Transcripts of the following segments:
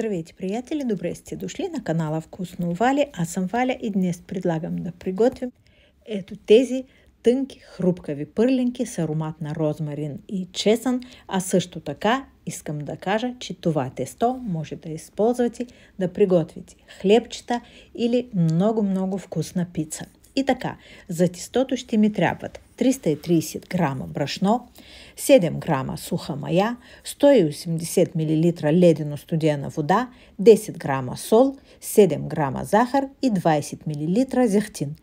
Здравейте, приятели! Добре сте дошли на канала Вкусно Вали. Аз съм Валя и днес предлагам да приготвим ето тези тънки хрупкави пърлинки с аромат на розмарин и чесън, а също така искам да кажа, че това тесто може да използвате да приготвите хлебчета или много-много вкусна пица. И така, за тестото ще ми трябват 330 грама брашно, 7 грама суха мая, 180 мл ледено-студена вода, 10 грама сол, 7 грама захар и 20 мл зехтин.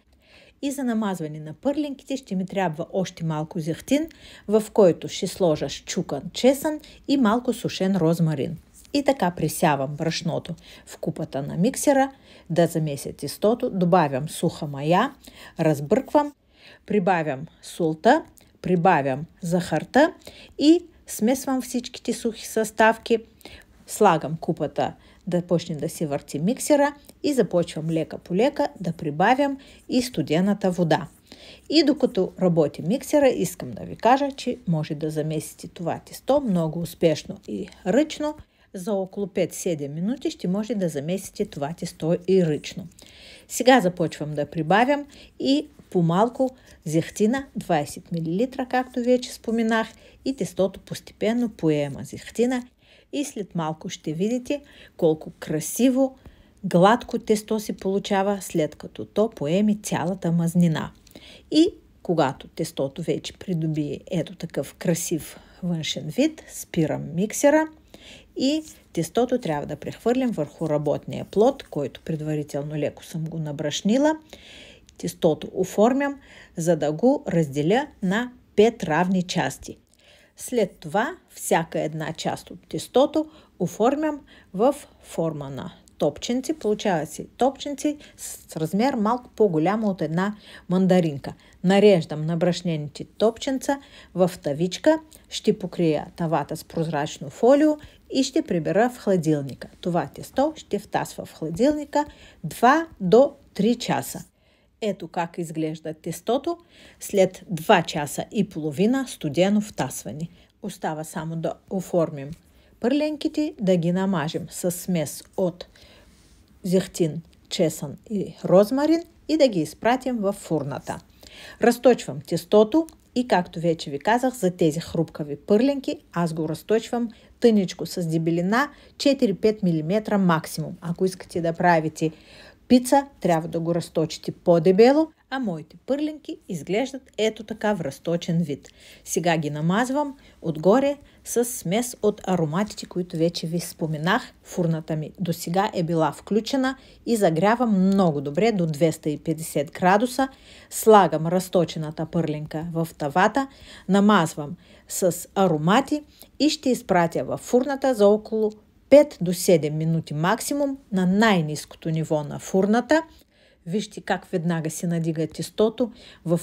И за намазване на пърлинките ще ми трябва още малко зехтин, в който ще сложа щукан чесън и малко сушен розмарин. И така присявам брашното в купата на миксера, да замеся тестото, добавям суха мая, разбърквам – Прибавям солта, прибавям захарта и смесвам всичките сухи съставки. Слагам купата да почне да си върти миксера и започвам лека по лека да прибавям и студената вода. И докато работи миксера, искам да ви кажа, че може да замесите това тесто много успешно и ръчно. За около 5-7 минути ще може да замесите това тесто и ръчно. Сега започвам да прибавям и по малко зехтина 20 мл, както вече споменах, и тестото постепенно поема зехтина и след малко ще видите колко красиво гладко тесто се получава след като то поеме цялата мазнина. И когато тестото вече придобие ето такъв красив външен вид, спирам миксера и тестото трябва да прехвърлям върху работния плод, който предварително леко съм го набрашнила тестото оформям, за да го разделя на 5 равни части. След това всяка една част от тестото оформям в форма на топченци. Получава си топченци с размер малко по голям от една мандаринка. Нареждам набрашнените топченца в тавичка, ще покрия тавата с прозрачно фолио и ще прибера в хладилника. Това тесто ще втасва в хладилника 2 до 3 часа. Ето как изглежда тестото след 2 часа и половина студено втасване. Остава само да оформим пърленките, да ги намажем с смес от зехтин, чесън и розмарин и да ги изпратим в фурната. Разточвам тестото и както вече ви казах, за тези хрупкави пърленки аз го разточвам тъничко с дебелина 4-5 мм максимум. Ако искате да правите пица трябва да го разточите по-дебело, а моите пърлинки изглеждат ето така в разточен вид. Сега ги намазвам отгоре с смес от ароматите, които вече ви споменах. Фурната ми до сега е била включена и загрявам много добре до 250 градуса. Слагам разточената пърлинка в тавата, намазвам с аромати и ще изпратя в фурната за около 5 до 7 минути максимум на най-низкото ниво на фурната. Вижте как веднага си надига тестото в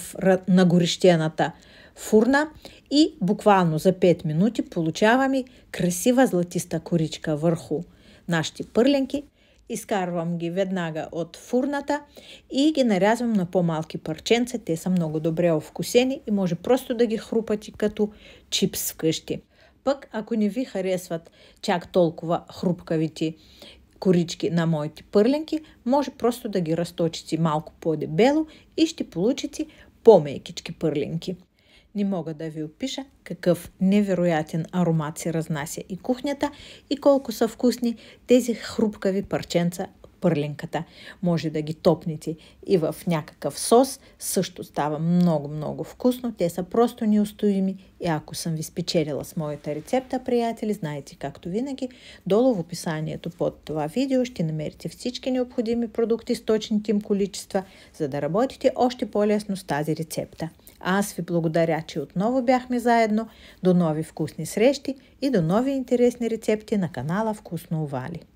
нагорещената фурна и буквално за 5 минути получаваме красива златиста коричка върху нашите пърленки. Изкарвам ги веднага от фурната и ги нарязвам на по-малки парченца. Те са много добре овкусени и може просто да ги хрупати като чипс вкъщи. Пък ако не ви харесват чак толкова хрупкавите корички на моите пърленки, може просто да ги разточите малко по-дебело и ще получите по-мейкички пърленки. Не мога да ви опиша какъв невероятен аромат се разнася и кухнята и колко са вкусни тези хрупкави парченца пърленката. Може да ги топните и в някакъв сос. Също става много-много вкусно. Те са просто неустоими. И ако съм ви спечелила с моята рецепта, приятели, знаете както винаги, долу в описанието под това видео ще намерите всички необходими продукти с точните им количества, за да работите още по-лесно с тази рецепта. Аз ви благодаря, че отново бяхме заедно. До нови вкусни срещи и до нови интересни рецепти на канала Вкусно Овали.